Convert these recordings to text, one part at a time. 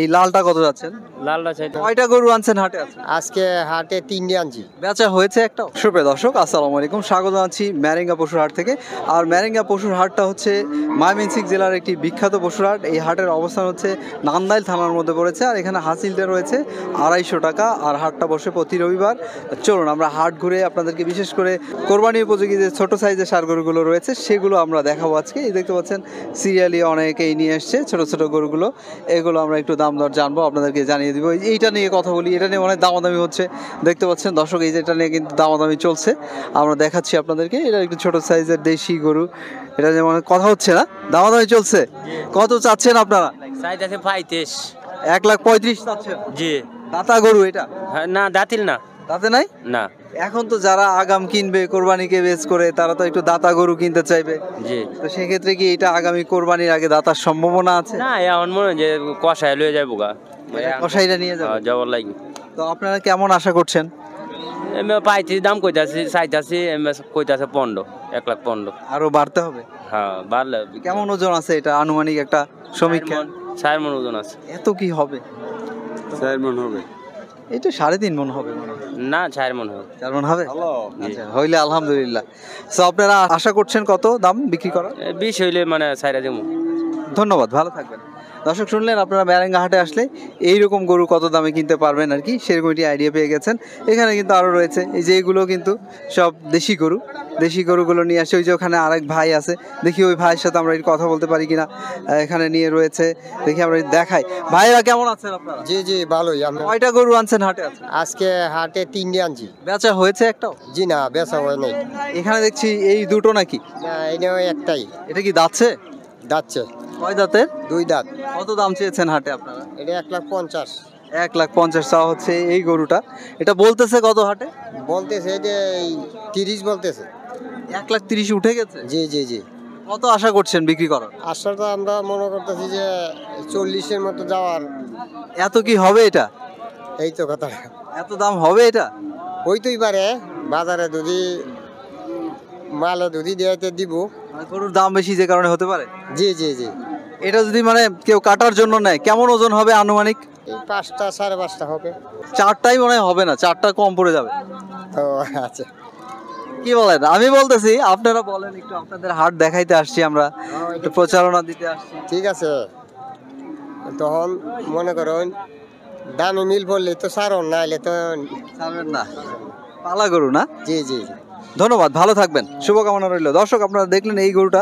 এই লালটা কত যাচ্ছেন গরু আনছেন হাটে আজকে হাটে বেচা হয়েছে একটা স্বাগত ম্যারেঙ্গা পশুর হাট থেকে আর ম্যারেঙ্গা পশুর হাটটা হচ্ছে জেলার একটি বিখ্যাত পশুর হাট এই হাটের অবস্থান হচ্ছে নান্দাইল থানার মধ্যে পড়েছে আর এখানে হাসিলটা রয়েছে আড়াইশো টাকা আর হাটটা বসে প্রতি রবিবার চলুন আমরা হাট ঘুরে আপনাদেরকে বিশেষ করে কোরবানি উপযোগী যে ছোট সাইজের সার গরুগুলো রয়েছে সেগুলো আমরা দেখাবো আজকে এই দেখতে পাচ্ছেন সিরিয়ালি অনেকেই নিয়ে এসছে ছোটো ছোটো গরুগুলো এগুলো আমরা একটু দাম দর জানবো আপনাদেরকে জানিয়ে বানিয়ে দিব এইটা নিয়ে কথা বলি এটা নিয়ে অনেক দামাদামি হচ্ছে দেখতে পাচ্ছেন দর্শক এই যে এটা নিয়ে কিন্তু দামাদামি চলছে আমরা দেখাচ্ছি আপনাদেরকে এটা একটু ছোট সাইজের দেশি গরু এটা যেমন কথা হচ্ছে না দামাদামি চলছে কত চাচ্ছেন আপনারা সাইজ আছে এক লাখ পঁয়ত্রিশ চাচ্ছেন জি দাতা গরু এটা হ্যাঁ, না দাতিল না তাতে নাই না এখন তো যারা আগাম কিনবে কোরবানিকে বেচ করে তারা তো একটু দাতা গরু কিনতে চাইবে জি তো সেক্ষেত্রে কি এটা আগামী কোরবানির আগে দাতার সম্ভাবনা আছে না এমন মনে যে কষায় লয়ে যাবো গা মানে কষাইটা নিয়ে যাবো হ্যাঁ, যাওয়ার লাগি তো আপনারা কেমন আশা করছেন এমনি পাইছি দাম কইতাছি চাইতাছি এমনি কইতাছে পনেরো এক লাখ পনেরো আরো বাড়তে হবে হ্যাঁ বাড়লে কেমন ওজন আছে এটা আনুমানিক একটা সমীক্ষা চার ওজন আছে এত কি হবে চার হবে এই তো সাড়ে তিন মনে হবে না চার মনে হবে চার মনে হবে আচ্ছা হইলে আলহামদুলিল্লাহ তো আপনারা আশা করছেন কত দাম বিক্রি করার বিশ হইলে মানে ছাইরা দেবো ধন্যবাদ ভালো থাকবেন দর্শক শুনলেন আপনারা হাটে আসলে এইরকম গরু কত দামে কিনতে পারবেন আর কি একটি আইডিয়া পেয়ে গেছেন এখানে কিন্তু আরও রয়েছে এই যে এইগুলো কিন্তু সব দেশি গরু দেশি গরুগুলো নিয়ে আসে ওই যে ওখানে আরেক ভাই আছে দেখি ওই ভাইয়ের সাথে আমরা কথা বলতে পারি কিনা এখানে নিয়ে রয়েছে দেখি আমরা দেখাই ভাইরা কেমন আছেন আপনারা জি জি ভালোই কয়টা গরু আনছেন হাটে আজকে হাটে তিনটে আনছি বেচা হয়েছে একটা জি না বেচা হয় নাই এখানে দেখছি এই দুটো নাকি না এটা একটাই এটা কি দাচ্ছে যাচ্ছে কয় দাঁতের দুই দাঁত কত দাম চেয়েছেন হাটে আপনারা এটা এক লাখ পঞ্চাশ এক লাখ পঞ্চাশ টাকা হচ্ছে এই গরুটা এটা বলতেছে কত হাটে বলতেছে যে এই তিরিশ বলতেছে এক লাখ তিরিশ উঠে গেছে জি জি জি কত আশা করছেন বিক্রি করার আশা তো আমরা মনে করতেছি যে চল্লিশের মতো যাওয়ার এত কি হবে এটা এই তো কথা এত দাম হবে এটা হইতেই পারে বাজারে যদি মালে যদি দেওয়াতে দিব মানে গরুর দাম বেশি যে কারণে হতে পারে জি জি জি এটা যদি মানে কেউ কাটার জন্য নেয় কেমন ওজন হবে আনুমানিক পাঁচটা সাড়ে পাঁচটা হবে চারটাই মনে হবে না চারটা কম পড়ে যাবে তো আচ্ছা কি বলেন আমি বলতেছি আপনারা বলেন একটু আপনাদের হাট দেখাইতে আসছি আমরা একটু প্রচারণা দিতে আসছি ঠিক আছে তখন মনে করুন দামে মিল পড়লে তো সারণ না এলে তো সারবেন না পালা গরু না জি জি জি ধন্যবাদ ভালো থাকবেন শুভকামনা রইল দর্শক আপনারা দেখলেন এই গরুটা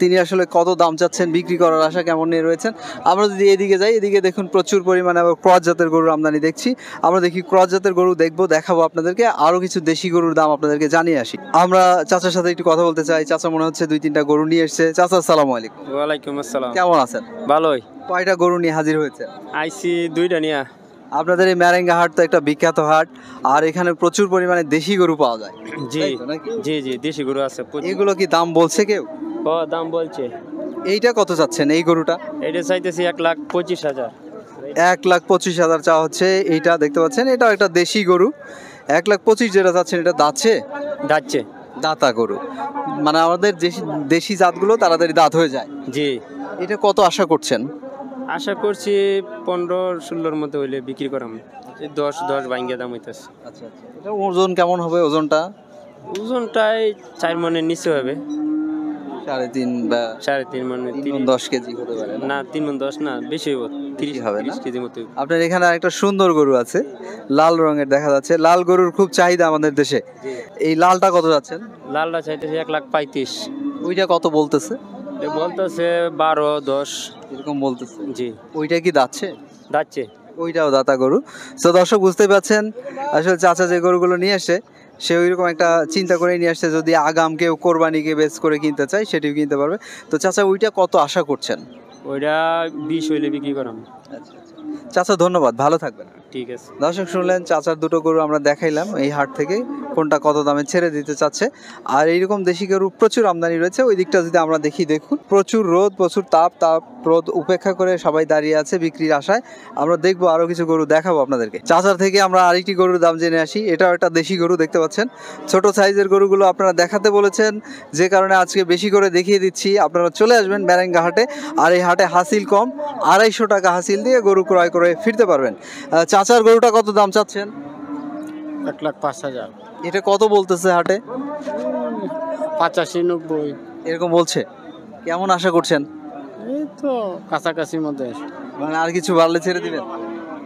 তিনি আসলে কত দাম চাচ্ছেন বিক্রি করার আশা কেমন নিয়ে রয়েছেন আমরা যদি এদিকে যাই এদিকে দেখুন প্রচুর পরিমাণে আবার ক্রস জাতের গরুর আমদানি দেখছি আমরা দেখি ক্রস জাতের গরু দেখবো দেখাবো আপনাদেরকে আরও কিছু দেশি গরুর দাম আপনাদেরকে জানিয়ে আসি আমরা চাচার সাথে একটু কথা বলতে চাই চাচা মনে হচ্ছে দুই তিনটা গরু নিয়ে এসছে চাচা সালাম আলাইকুম ওয়ালাইকুম আসসালাম কেমন আছেন ভালোই কয়টা গরু নিয়ে হাজির হয়েছে আইসি দুইটা নিয়ে আপনাদের এই ম্যারেঙ্গা হাট তো একটা বিখ্যাত হাট আর এখানে প্রচুর পরিমাণে দেশি গরু পাওয়া যায় জি জি জি দেশি গরু আছে এগুলো কি দাম বলছে কেউ দাম বলছে এইটা কত চাচ্ছেন এই গরুটা এটা চাইতেছি এক লাখ পঁচিশ হাজার এক লাখ পঁচিশ হাজার চা হচ্ছে এইটা দেখতে পাচ্ছেন এটা একটা দেশি গরু এক লাখ পঁচিশ যেটা চাচ্ছেন এটা দাচ্ছে দাচ্ছে দাঁতা গরু মানে আমাদের দেশি জাতগুলো তাড়াতাড়ি দাঁত হয়ে যায় জি এটা কত আশা করছেন আশা করছি পনেরো ষোলোর মধ্যে হইলে বিক্রি করাম দশ দশ ভাঙ্গিয়া দাম হইতেছে আচ্ছা, আচ্ছা। ওজন কেমন হবে ওজনটা ওজনটাই চার মনের নিচে হবে সাড়ে তিন বা সাড়ে তিন মানে তিন দশ কেজি হতে পারে না তিন মন দশ না বেশি হবে তিরিশ হবে তিরিশ কেজি মতো আপনার এখানে একটা সুন্দর গরু আছে লাল রঙের দেখা যাচ্ছে লাল গরুর খুব চাহিদা আমাদের দেশে এই লালটা কত যাচ্ছে লালটা চাইতেছে এক লাখ পঁয়ত্রিশ ওইটা কত বলতেছে বলতেছে বারো দশ এরকম বলতেছে জি ওইটা কি দাচ্ছে দাচ্ছে ওইটাও দাতা গরু তো দর্শক বুঝতে পারছেন আসলে চাচা যে গরুগুলো নিয়ে আসে সে ওইরকম একটা চিন্তা করে নিয়ে আসছে যদি আগাম কেউ কোরবানিকে বেস করে কিনতে চায় সেটিও কিনতে পারবে তো চাচা ওইটা কত আশা করছেন ওইটা বিষ হইলে বিক্রি করাম আচ্ছা, আচ্ছা। চাচা ধন্যবাদ ভালো থাকবেন দর্শক শুনলেন চাচার দুটো গরু আমরা দেখাইলাম এই হাট থেকে কোনটা কত দামে ছেড়ে দিতে চাচ্ছে আর এইরকম দেশি গরু প্রচুর আমদানি রয়েছে ওই দিকটা যদি আমরা দেখি দেখুন প্রচুর রোদ প্রচুর তাপ তাপ রোদ উপেক্ষা করে সবাই দাঁড়িয়ে আছে বিক্রির আশায় আমরা দেখবো আরো কিছু গরু দেখাবো আপনাদেরকে চাচার থেকে আমরা আরেকটি গরুর দাম জেনে আসি এটাও একটা দেশি গরু দেখতে পাচ্ছেন ছোট সাইজের গরুগুলো আপনারা দেখাতে বলেছেন যে কারণে আজকে বেশি করে দেখিয়ে দিচ্ছি আপনারা চলে আসবেন ব্যারেঙ্গা হাটে আর এই হাটে হাসিল কম আড়াইশো টাকা হাসিল দিয়ে গরু ক্রয় করে ফিরতে পারবেন চা কাঁচার গরুটা কত দাম চাচ্ছেন এক লাখ পাঁচ হাজার এটা কত বলতেছে হাটে পঁচাশি নব্বই এরকম বলছে কেমন আশা করছেন এই তো কাছাকাছির মধ্যে মানে আর কিছু বাড়লে ছেড়ে দিবেন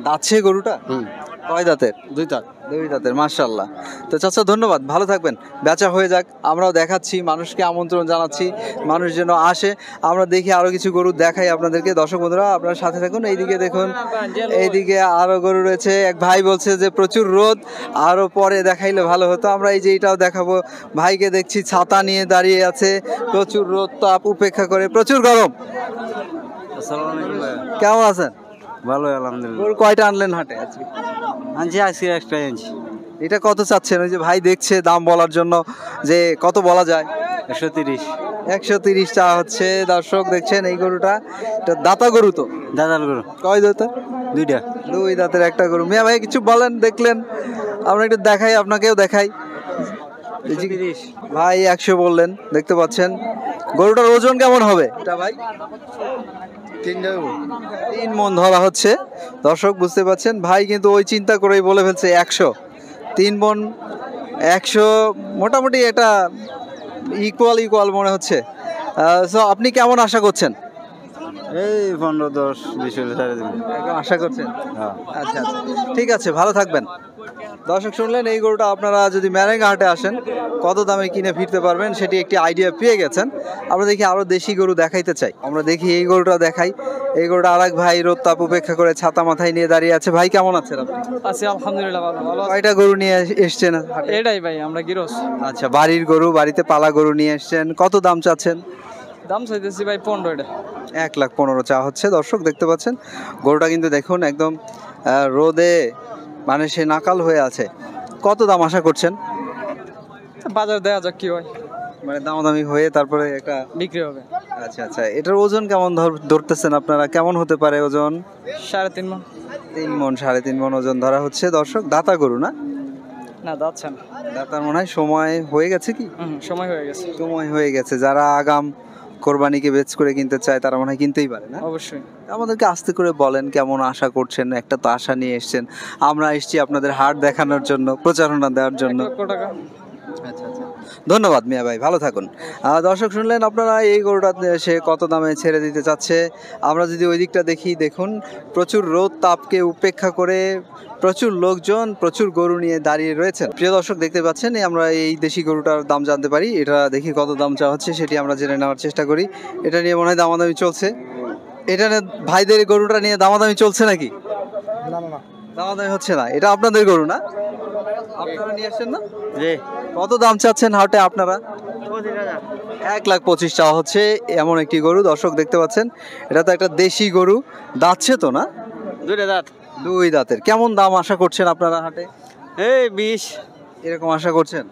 দাচ্ছে গরুটা হুম কয় দাঁতের দুই দাঁত দুই দাঁতের মার্শাল্লাহ তো চাচা ধন্যবাদ ভালো থাকবেন বেচা হয়ে যাক আমরাও দেখাচ্ছি মানুষকে আমন্ত্রণ জানাচ্ছি মানুষ যেন আসে আমরা দেখি আরও কিছু গরু দেখাই আপনাদেরকে দর্শক বন্ধুরা আপনার সাথে থাকুন এইদিকে দেখুন এইদিকে আরও গরু রয়েছে এক ভাই বলছে যে প্রচুর রোদ আরও পরে দেখাইলে ভালো হতো আমরা এই যে এটাও দেখাবো ভাইকে দেখছি ছাতা নিয়ে দাঁড়িয়ে আছে প্রচুর রোদ তাপ উপেক্ষা করে প্রচুর গরম কেমন আছেন ভালো আলহামদুলিল্লাহ কয়টা আনলেন হাটে আজকে আনছি আজকে একটা আনছি এটা কত চাচ্ছেন ওই যে ভাই দেখছে দাম বলার জন্য যে কত বলা যায় একশো তিরিশ একশো তিরিশটা হচ্ছে দর্শক দেখছেন এই গরুটা এটা দাতা গরু তো দাদার গরু কয় দাতা দুইটা দুই দাঁতের একটা গরু মিয়া ভাই কিছু বলেন দেখলেন আমরা একটু দেখাই আপনাকেও দেখাই ভাই একশো বললেন দেখতে পাচ্ছেন গরুটার ওজন কেমন হবে এটা ভাই তিন মন ধরা হচ্ছে দর্শক বুঝতে পারছেন ভাই কিন্তু ওই চিন্তা করেই বলে ফেলছে একশো তিন মন একশো মোটামুটি এটা ইকুয়াল ইকুয়াল মনে হচ্ছে সো আপনি কেমন আশা করছেন এই পনেরো দশ বিশ আশা করছেন হ্যাঁ। আচ্ছা আচ্ছা ঠিক আছে ভালো থাকবেন দর্শক শুনলেন এই গরুটা আপনারা যদি ম্যারেঙ্গাহাটে আসেন কত দামে কিনে ফিরতে পারবেন সেটি একটি আইডিয়া পেয়ে গেছেন আমরা দেখি আরও দেশি গরু দেখাইতে চাই আমরা দেখি এই গরুটা দেখাই এই গরুটা আরেক ভাই রোদ তাপ উপেক্ষা করে ছাতা মাথায় নিয়ে দাঁড়িয়ে আছে ভাই কেমন আছেন আপনি আলহামদুলিল্লাহ ভালো ভালো গরু নিয়ে এসছেন এটাই ভাই আমরা গিরস আচ্ছা বাড়ির গরু বাড়িতে পালা গরু নিয়ে এসছেন কত দাম চাচ্ছেন দাম চাইতেছি ভাই পনেরো এটা এক লাখ পনেরো চা হচ্ছে দর্শক দেখতে পাচ্ছেন গরুটা কিন্তু দেখুন একদম রোদে মানে সে নাকাল হয়ে আছে কত দাম আশা করছেন বাজার দেয়া যাক কি হয় মানে দামাদামি হয়ে তারপরে একটা বিক্রি হবে আচ্ছা আচ্ছা এটার ওজন কেমন ধরতেছেন আপনারা কেমন হতে পারে ওজন সাড়ে তিন মন তিন মন সাড়ে তিন মন ওজন ধরা হচ্ছে দর্শক দাতা গরু না না দাচ্ছে না দাতার মনে হয় সময় হয়ে গেছে কি সময় হয়ে গেছে সময় হয়ে গেছে যারা আগাম কোরবানিকে বেচ করে কিনতে চায় তারা মনে হয় কিনতেই পারে না অবশ্যই আমাদেরকে আস্তে করে বলেন কেমন আশা করছেন একটা তো আশা নিয়ে এসছেন আমরা এসছি আপনাদের হাট দেখানোর জন্য প্রচারণা দেওয়ার জন্য আচ্ছা আচ্ছা ধন্যবাদ মিয়া ভাই ভালো থাকুন দর্শক শুনলেন আপনারা এই গরুটা সে কত দামে ছেড়ে দিতে চাচ্ছে আমরা যদি ওই দিকটা দেখি দেখুন প্রচুর রোদ তাপকে উপেক্ষা করে প্রচুর লোকজন প্রচুর গরু নিয়ে দাঁড়িয়ে রয়েছেন প্রিয় দর্শক দেখতে পাচ্ছেন আমরা এই দেশি গরুটার দাম জানতে পারি এটা দেখি কত দাম চা হচ্ছে সেটি আমরা জেনে নেওয়ার চেষ্টা করি এটা নিয়ে মনে হয় দামাদামি চলছে এটা ভাইদের গরুটা নিয়ে দামাদামি চলছে নাকি দামাদামি হচ্ছে না এটা আপনাদের গরু না আসছেন না কত দাম চাচ্ছেন আপনারা এক লাখ পঁচিশ হচ্ছে এমন একটি গরু দর্শক দেখতে পাচ্ছেন এটা তো একটা দেশি গরু দাঁতছে তো না দুইটা দাঁত দুই দাঁতের কেমন দাম আশা করছেন আপনারা হাটে এই বিশ এরকম আশা করছেন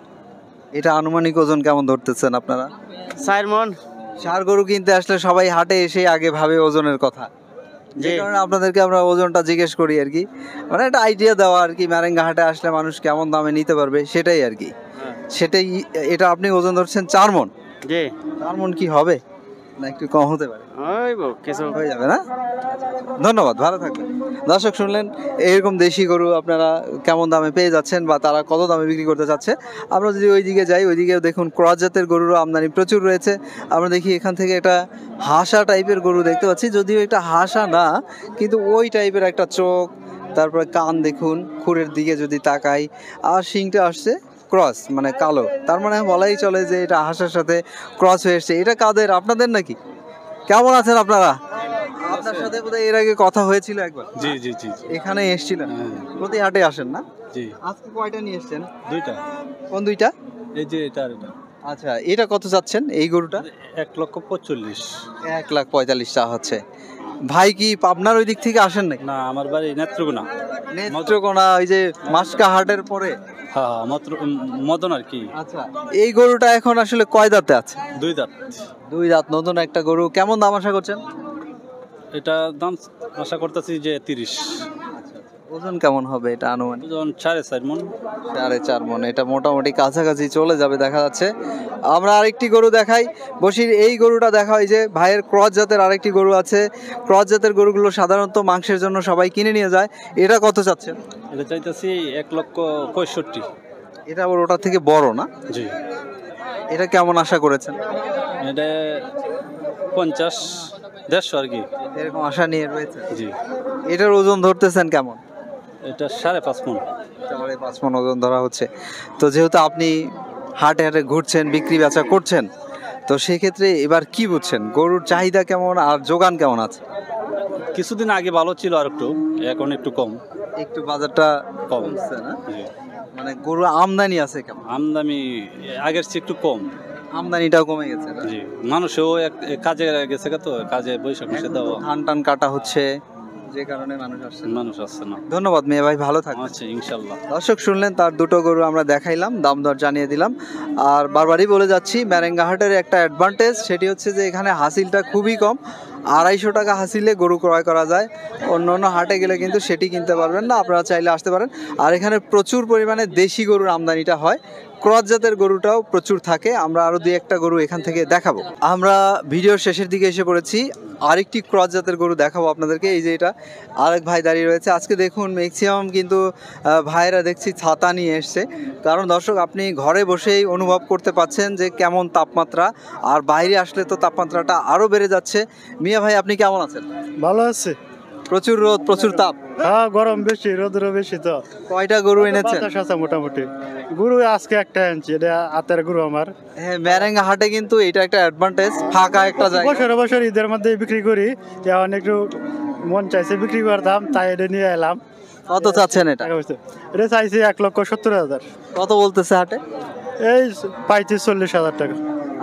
এটা আনুমানিক ওজন কেমন ধরতেছেন আপনারা চার মন সার গরু কিনতে আসলে সবাই হাটে এসে আগে ভাবে ওজনের কথা যে কারণে আপনাদেরকে আমরা ওজনটা জিজ্ঞেস করি আর কি মানে একটা আইডিয়া দেওয়া আর কি ম্যারেঙ্গা হাটে আসলে মানুষ কেমন দামে নিতে পারবে সেটাই আর কি হ্যাঁ। সেটাই এটা আপনি ওজন ধরছেন চার মন চার মন কি হবে একটু কম হতে পারে যাবে না ধন্যবাদ ভালো থাকবেন দর্শক শুনলেন এরকম দেশি গরু আপনারা কেমন দামে পেয়ে যাচ্ছেন বা তারা কত দামে বিক্রি করতে চাচ্ছে আমরা যদি ওইদিকে যাই ওইদিকে দেখুন ক্রস গরুরও আমদানি প্রচুর রয়েছে আমরা দেখি এখান থেকে একটা হাসা টাইপের গরু দেখতে পাচ্ছি যদিও এটা হাসা না কিন্তু ওই টাইপের একটা চোখ তারপরে কান দেখুন খুরের দিকে যদি তাকাই আর শিংটা আসছে ক্রস মানে কালো তার মানে বলাই চলে যে এটা হাসার সাথে ক্রস হয়ে এসছে এটা কাদের আপনাদের নাকি কেমন আছেন আপনারা আপনার সাথে বোধহয় এর আগে কথা হয়েছিল একবার জি জি জি এখানে এসেছিলেন হ্যাঁ। প্রতি হাটে আসেন না জি আজকে কয়টা নিয়ে এসেছেন দুইটা কোন দুইটা এই যে এটা আর এটা আচ্ছা এটা কত চাচ্ছেন এই গরুটা এক লক্ষ পঁয়তাল্লিশ এক লাখ পঁয়তাল্লিশ হচ্ছে ভাই কি পাবনার ওই দিক থেকে আসেন নাকি না আমার বাড়ি নেত্রকোনা নেত্রকোনা ওই যে মাসকা হাটের পরে হ্যাঁ মাত্র মদন আর কি আচ্ছা এই গরুটা এখন আসলে কয় দাঁতে আছে দুই দাঁত দুই দাঁত নতুন একটা গরু কেমন দাম আশা করছেন এটা দাম আশা করতেছি যে তিরিশ ওজন কেমন হবে এটা আনুমানিক ওজন সাড়ে চার মন সাড়ে চার মন এটা মোটামুটি কাছাকাছি চলে যাবে দেখা যাচ্ছে আমরা আরেকটি গরু দেখাই বসির এই গরুটা দেখা হয় যে ভাইয়ের ক্রস জাতের আরেকটি গরু আছে ক্রস জাতের গরুগুলো সাধারণত মাংসের জন্য সবাই কিনে নিয়ে যায় এটা কত চাচ্ছেন এটা চাইতেছি এক লক্ষ পঁয়ষট্টি এটা আবার ওটার থেকে বড় না জি এটা কেমন আশা করেছেন এটা পঞ্চাশ দেড়শো আর কি এরকম আশা নিয়ে রয়েছে জি এটার ওজন ধরতেছেন কেমন এটা সাড়ে পাঁচ মন সাড়ে পাঁচ মন ওজন ধরা হচ্ছে তো যেহেতু আপনি হাটে হাটে ঘুরছেন বিক্রি বেচা করছেন তো সেক্ষেত্রে এবার কি বুঝছেন গরুর চাহিদা কেমন আর যোগান কেমন আছে কিছুদিন আগে ভালো ছিল আর একটু এখন একটু কম একটু বাজারটা কম না মানে গরু আমদানি আছে কেমন আমদানি আগের চেয়ে একটু কম আমদানিটাও কমে গেছে জি মানুষও কাজে গেছে তো কাজে বৈশাখ মাসে দেওয়া ধান টান কাটা হচ্ছে যে কারণে মানুষ আসছে মানুষ আসছে না ধন্যবাদ মেয়ে ভাই ভালো থাকবে আচ্ছা ইনশাল্লাহ দর্শক শুনলেন তার দুটো গরু আমরা দেখাইলাম দাম দর জানিয়ে দিলাম আর বারবারই বলে যাচ্ছি ম্যারেঙ্গাহাটের একটা অ্যাডভান্টেজ সেটি হচ্ছে যে এখানে হাসিলটা খুবই কম আড়াইশো টাকা হাসিলে গরু ক্রয় করা যায় অন্য অন্য হাটে গেলে কিন্তু সেটি কিনতে পারবেন না আপনারা চাইলে আসতে পারেন আর এখানে প্রচুর পরিমাণে দেশি গরুর আমদানিটা হয় ক্রস জাতের গরুটাও প্রচুর থাকে আমরা আরও দুই একটা গরু এখান থেকে দেখাবো আমরা ভিডিওর শেষের দিকে এসে পড়েছি আরেকটি ক্রস জাতের গরু দেখাবো আপনাদেরকে এই যে এটা আরেক ভাই দাঁড়িয়ে রয়েছে আজকে দেখুন ম্যাক্সিমাম কিন্তু ভাইরা দেখছি ছাতা নিয়ে এসছে কারণ দর্শক আপনি ঘরে বসেই অনুভব করতে পাচ্ছেন যে কেমন তাপমাত্রা আর বাইরে আসলে তো তাপমাত্রাটা আরও বেড়ে যাচ্ছে মিয়া ভাই আপনি কেমন আছেন ভালো আছে প্রচুর রোদ প্রচুর তাপ হ্যাঁ গরম বেশি রোদরও বেশি তো কয়টা গরু এনেছেন বাতাস আছে মোটামুটি গরু আজকে একটা এনেছি এটা আতের গরু আমার হ্যাঁ মেরেঙ্গা হাটে কিন্তু এটা একটা অ্যাডভান্টেজ ফাঁকা একটা জায়গা বছর বছর ঈদের মধ্যে বিক্রি করি এখন একটু মন চাইছে বিক্রি করতাম তাই এটা নিয়ে এলাম কত চাচ্ছেন এটা এটা চাইছি এক লক্ষ সত্তর হাজার কত বলতেছে হাটে এই পঁয়ত্রিশ চল্লিশ হাজার টাকা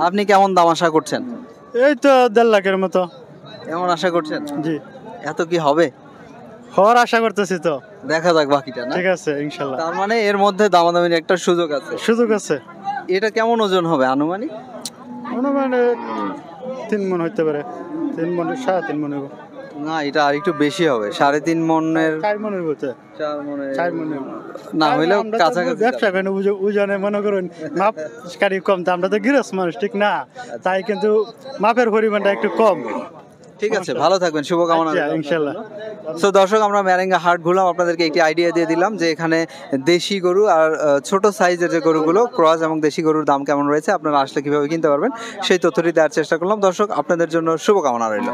আপনি কেমন দাম আশা করছেন এই তো দেড় লাখের মতো এমন আশা করছেন জি এত কি হবে হওয়ার আশা করতেছি তো দেখা যাক বাকিটা ঠিক আছে ইনশাল্লাহ তার মানে এর মধ্যে দামাদামির একটা সুযোগ আছে সুযোগ আছে এটা কেমন ওজন হবে আনুমানিক আনুমানিক তিন মন হইতে পারে তিন মন সাড়ে তিন মন না এটা আর একটু বেশি হবে সাড়ে তিন মনের চার মনের হতে চার মনে চার মনে না হইলেও কাছাকাছি ব্যবসা কেন ওজনে মনে করুন মাপ কারি কম তো আমরা তো গিরস মানুষ ঠিক না তাই কিন্তু মাপের পরিমাণটা একটু কম ঠিক আছে ভালো থাকবেন শুভকামনা আচ্ছা, ইনশাল্লাহ তো দর্শক আমরা ম্যারেঙ্গা হাট ঘুরলাম আপনাদেরকে একটি আইডিয়া দিয়ে দিলাম যে এখানে দেশি গরু আর ছোট সাইজের যে গরুগুলো ক্রস এবং দেশি গরুর দাম কেমন রয়েছে আপনারা আসলে কীভাবে কিনতে পারবেন সেই তথ্যটি দেওয়ার চেষ্টা করলাম দর্শক আপনাদের জন্য শুভকামনা রইল